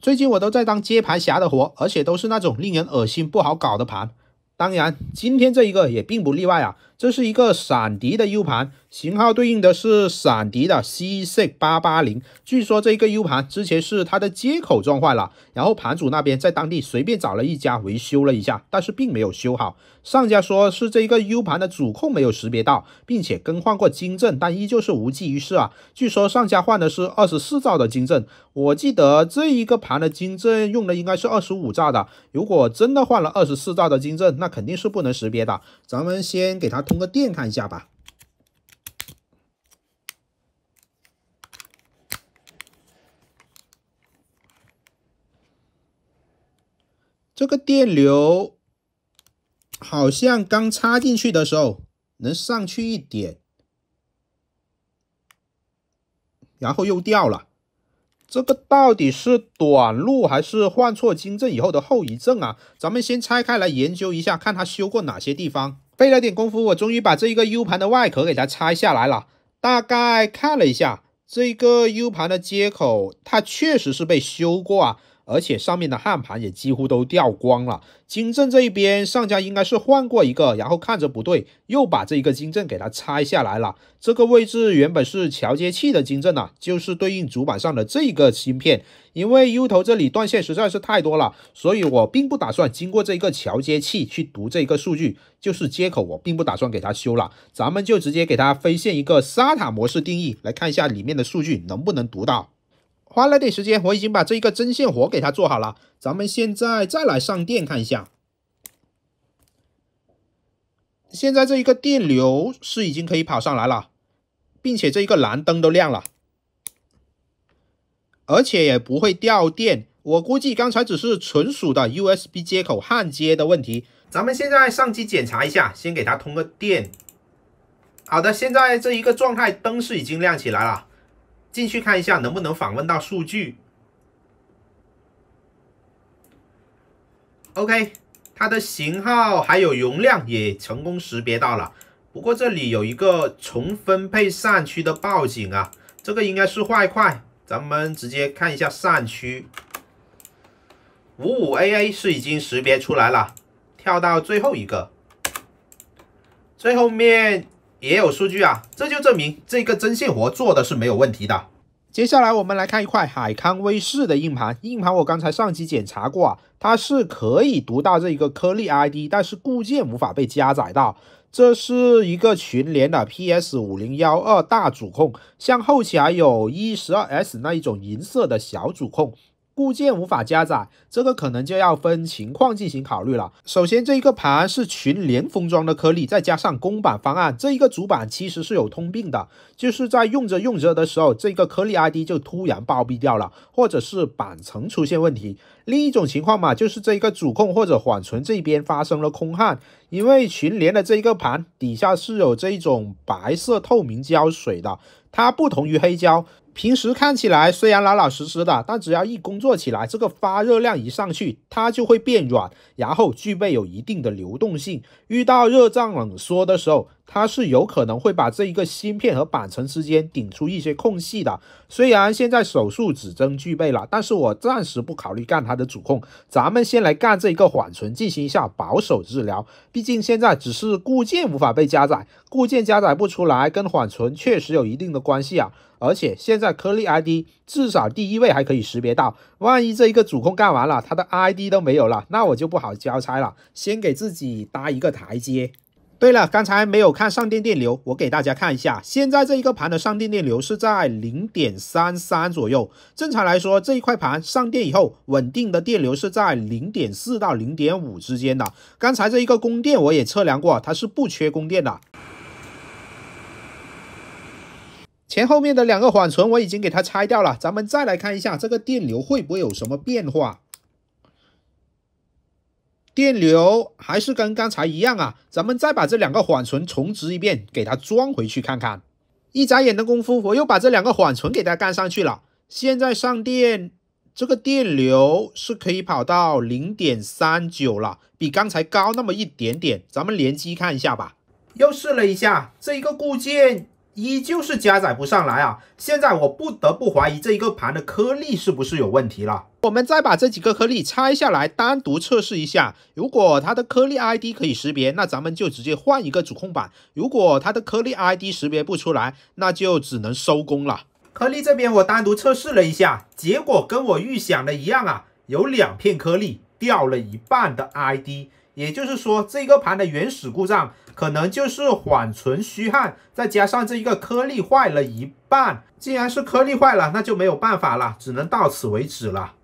最近我都在当接盘侠的活，而且都是那种令人恶心、不好搞的盘。当然，今天这一个也并不例外啊。这是一个闪迪的 U 盘，型号对应的是闪迪的 c c 8 8 0据说这一个 U 盘之前是它的接口撞坏了，然后盘主那边在当地随便找了一家维修了一下，但是并没有修好。上家说是这一个 U 盘的主控没有识别到，并且更换过金正，但依旧是无济于事啊。据说上家换的是二十四兆的金正，我记得这一个盘的金正用的应该是二十五兆的。如果真的换了二十四兆的金正，那肯定是不能识别的。咱们先给他。通个电看一下吧。这个电流好像刚插进去的时候能上去一点，然后又掉了。这个到底是短路还是换错金症以后的后遗症啊？咱们先拆开来研究一下，看它修过哪些地方。费了点功夫，我终于把这一个 U 盘的外壳给它拆下来了。大概看了一下，这一个 U 盘的接口，它确实是被修过啊。而且上面的焊盘也几乎都掉光了。金正这一边上家应该是换过一个，然后看着不对，又把这一个金正给它拆下来了。这个位置原本是桥接器的金正呐，就是对应主板上的这一个芯片。因为 U 头这里断线实在是太多了，所以我并不打算经过这个桥接器去读这一个数据，就是接口我并不打算给它修了。咱们就直接给它飞线一个 SATA 模式定义，来看一下里面的数据能不能读到。花了点时间，我已经把这一个针线活给它做好了。咱们现在再来上电看一下，现在这一个电流是已经可以跑上来了，并且这一个蓝灯都亮了，而且也不会掉电。我估计刚才只是纯属的 USB 接口焊接的问题。咱们现在上机检查一下，先给它通个电。好的，现在这一个状态灯是已经亮起来了。进去看一下能不能访问到数据。OK，它的型号还有容量也成功识别到了。不过这里有一个重分配扇区的报警啊，这个应该是坏块。咱们直接看一下扇区，五五 AA 是已经识别出来了。跳到最后一个，最后面。也有数据啊，这就证明这个针线活做的是没有问题的。接下来我们来看一块海康威视的硬盘，硬盘我刚才上机检查过啊，它是可以读到这一个颗粒 ID，但是固件无法被加载到。这是一个群联的 PS 五零幺二大主控，像后期还有一十二 S 那一种银色的小主控。固件无法加载，这个可能就要分情况进行考虑了。首先，这一个盘是群联封装的颗粒，再加上公版方案，这一个主板其实是有通病的，就是在用着用着的时候，这个颗粒 ID 就突然暴毙掉了，或者是板层出现问题。另一种情况嘛，就是这一个主控或者缓存这边发生了空焊，因为群联的这一个盘底下是有这种白色透明胶水的。它不同于黑胶，平时看起来虽然老老实实的，但只要一工作起来，这个发热量一上去，它就会变软，然后具备有一定的流动性。遇到热胀冷缩的时候。它是有可能会把这一个芯片和板层之间顶出一些空隙的。虽然现在手术指针具备了，但是我暂时不考虑干它的主控，咱们先来干这一个缓存进行一下保守治疗。毕竟现在只是固件无法被加载，固件加载不出来跟缓存确实有一定的关系啊。而且现在颗粒 ID 至少第一位还可以识别到，万一这一个主控干完了，它的 ID 都没有了，那我就不好交差了。先给自己搭一个台阶。对了，刚才没有看上电电流，我给大家看一下，现在这一个盘的上电电流是在零点三三左右。正常来说，这一块盘上电以后，稳定的电流是在零点四到零点五之间的。刚才这一个供电我也测量过，它是不缺供电的。前后面的两个缓存我已经给它拆掉了，咱们再来看一下这个电流会不会有什么变化。电流还是跟刚才一样啊，咱们再把这两个缓存重置一遍，给它装回去看看。一眨眼的功夫，我又把这两个缓存给它干上去了。现在上电，这个电流是可以跑到零点三九了，比刚才高那么一点点。咱们联机看一下吧。又试了一下这一个固件。依旧是加载不上来啊！现在我不得不怀疑这一个盘的颗粒是不是有问题了。我们再把这几个颗粒拆下来单独测试一下，如果它的颗粒 ID 可以识别，那咱们就直接换一个主控板；如果它的颗粒 ID 识别不出来，那就只能收工了。颗粒这边我单独测试了一下，结果跟我预想的一样啊，有两片颗粒掉了一半的 ID。也就是说，这个盘的原始故障可能就是缓存虚焊，再加上这一个颗粒坏了一半。既然是颗粒坏了，那就没有办法了，只能到此为止了。